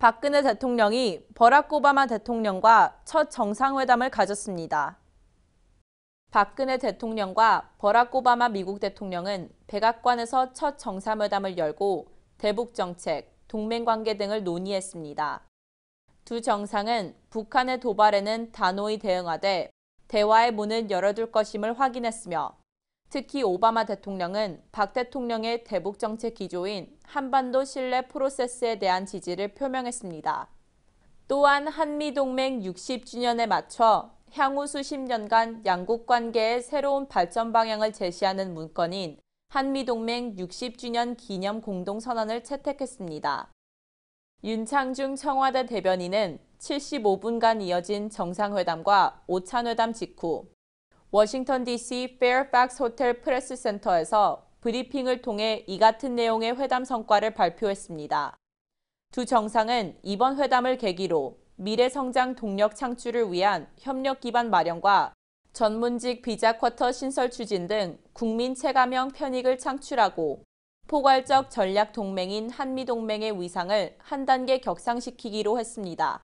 박근혜 대통령이 버락 오바마 대통령과 첫 정상회담을 가졌습니다. 박근혜 대통령과 버락 오바마 미국 대통령은 백악관에서 첫 정상회담을 열고 대북 정책, 동맹 관계 등을 논의했습니다. 두 정상은 북한의 도발에는 단호히 대응하되 대화의 문은 열어둘 것임을 확인했으며 특히 오바마 대통령은 박 대통령의 대북 정책 기조인 한반도 신뢰 프로세스에 대한 지지를 표명했습니다. 또한 한미동맹 60주년에 맞춰 향후 수십 년간 양국 관계의 새로운 발전 방향을 제시하는 문건인 한미동맹 60주년 기념 공동선언을 채택했습니다. 윤창중 청와대 대변인은 75분간 이어진 정상회담과 오찬회담 직후 워싱턴 DC 페어팩스 호텔 프레스 센터에서 브리핑을 통해 이 같은 내용의 회담 성과를 발표했습니다. 두 정상은 이번 회담을 계기로 미래 성장 동력 창출을 위한 협력 기반 마련과 전문직 비자 쿼터 신설 추진 등 국민 체감형 편익을 창출하고 포괄적 전략 동맹인 한미 동맹의 위상을 한 단계 격상시키기로 했습니다.